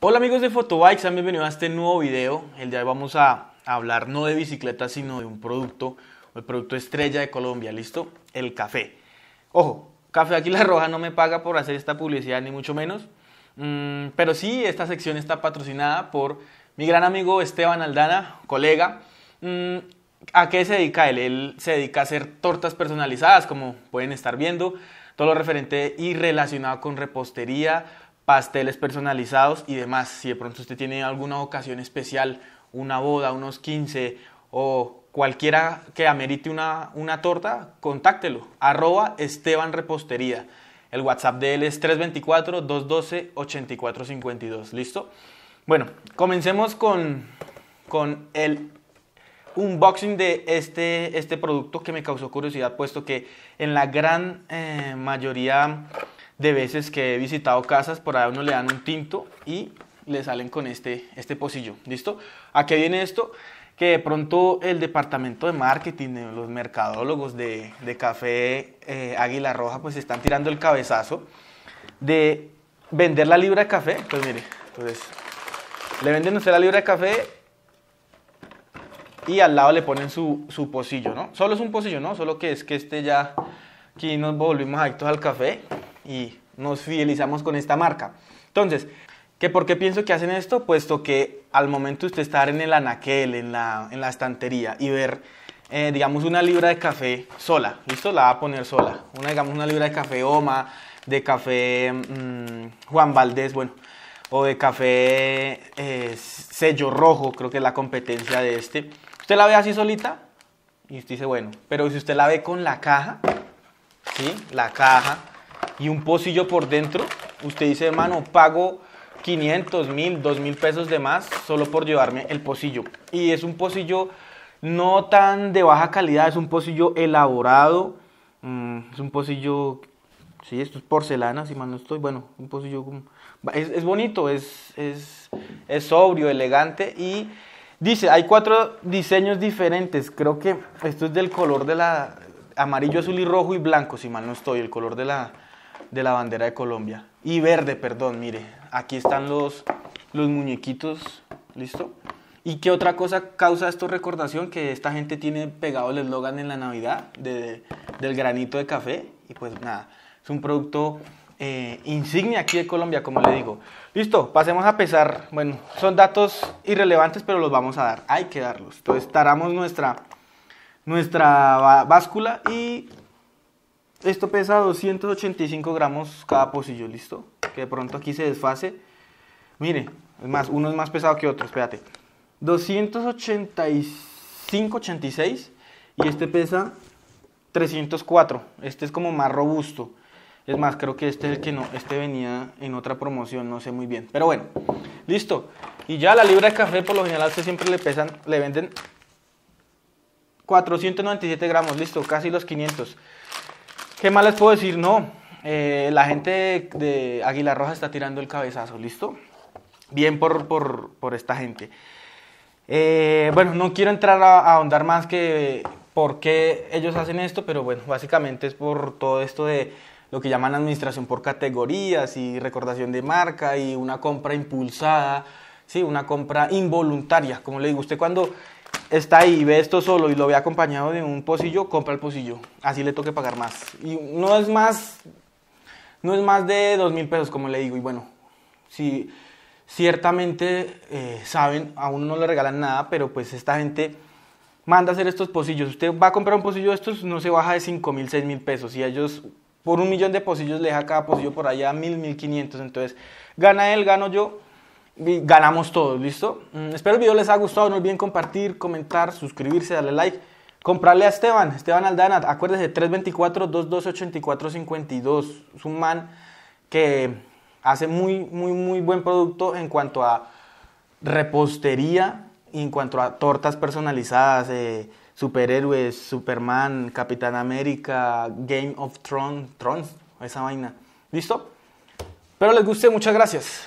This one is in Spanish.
Hola amigos de Fotobikes, bienvenidos a este nuevo video. El día de hoy vamos a hablar no de bicicletas sino de un producto, el producto estrella de Colombia, ¿listo? El café. Ojo, Café Aquila Roja no me paga por hacer esta publicidad, ni mucho menos. Mm, pero sí, esta sección está patrocinada por mi gran amigo Esteban Aldana, colega. Mm, ¿A qué se dedica él? Él se dedica a hacer tortas personalizadas, como pueden estar viendo. Todo lo referente y relacionado con repostería, pasteles personalizados y demás. Si de pronto usted tiene alguna ocasión especial, una boda, unos 15 o cualquiera que amerite una, una torta, contáctelo. Arroba Esteban Repostería. El WhatsApp de él es 324-212-8452. ¿Listo? Bueno, comencemos con, con el unboxing de este, este producto que me causó curiosidad, puesto que en la gran eh, mayoría de veces que he visitado casas, por ahí uno le dan un tinto y le salen con este, este pocillo. ¿Listo? ¿A qué viene esto? Que de pronto el departamento de marketing, los mercadólogos de, café eh, Águila Roja, pues están tirando el cabezazo de vender la libra de café. Pues mire, entonces, le venden usted la libra de café y al lado le ponen su, su pocillo, ¿no? Solo es un pocillo, ¿no? Solo que es que este ya, aquí nos volvimos adictos al café y nos fidelizamos con esta marca. Entonces, ¿que ¿por qué pienso que hacen esto? Puesto que al momento usted estar en el anaquel, en la, estantería y ver, eh, digamos, una libra de café sola, ¿listo? La va a poner sola. Una, digamos, una libra de café Oma, de café mm, Juan Valdés, bueno, o de café eh, sello rojo, creo que es la competencia de este. Usted la ve así solita y usted dice, bueno, pero si usted la ve con la caja, ¿sí? La caja, y un pocillo por dentro, usted dice, hermano, pago 500, 1000, 2000 pesos de más solo por llevarme el pocillo. Y es un pocillo no tan de baja calidad, es un pocillo elaborado, mm, es un pocillo, sí, esto es porcelana, si mal no estoy, bueno, un pocillo como, es, es, bonito, es, es, es sobrio, elegante y dice, hay cuatro diseños diferentes, creo que esto es del color de la, amarillo, azul y rojo y blanco, si mal no estoy, el color de la de la bandera de Colombia. Y verde, perdón, mire. Aquí están los, los muñequitos. ¿Listo? ¿Y qué otra cosa causa esto recordación? Que esta gente tiene pegado el eslogan en la Navidad de, del granito de café. Y pues nada, es un producto eh, insignia aquí de Colombia, como le digo. Listo, pasemos a pesar. Bueno, son datos irrelevantes, pero los vamos a dar. Hay que darlos. Entonces, taramos nuestra, nuestra báscula y esto pesa 285 gramos cada pocillo, ¿listo? Que de pronto aquí se desfase. Mire, es más, uno es más pesado que otro, espérate. 285, 86 y este pesa 304. Este es como más robusto. Es más, creo que este es el que no, este venía en otra promoción, no sé muy bien. Pero bueno, listo. Y ya la libra de café por lo general a siempre le pesan, le venden 497 gramos, listo, casi los 500. ¿Qué más les puedo decir? No, eh, la gente de Águila Roja está tirando el cabezazo, ¿listo? Bien por, esta gente. Eh, bueno, no quiero entrar a, ahondar más que por qué ellos hacen esto, pero bueno, básicamente es por todo esto de lo que llaman administración por categorías y recordación de marca y una compra impulsada, ¿sí? una compra involuntaria, como le digo, usted cuando está ahí ve esto solo y lo ve acompañado de un pocillo, compra el pocillo. Así le toque pagar más. Y no es más, no es más de dos mil pesos, como le digo. Y bueno, si ciertamente eh, saben, a uno no le regalan nada, pero pues esta gente manda a hacer estos pocillos. Usted va a comprar un pocillo de estos, no se baja de cinco mil, seis mil pesos. Y ellos por un millón de pocillos le deja cada pocillo por allá mil, mil quinientos. Entonces gana él, gano yo ganamos todos, ¿listo? Mm, espero el video les haya gustado, no olviden compartir, comentar, suscribirse, darle like, comprarle a Esteban, Esteban Aldana, acuérdese, 324-212-8452, es un man que hace muy, muy, muy buen producto en cuanto a repostería en cuanto a tortas personalizadas, eh, superhéroes, Superman, Capitán América, Game of Thrones, Thrones, esa vaina, ¿listo? Espero les guste, muchas gracias.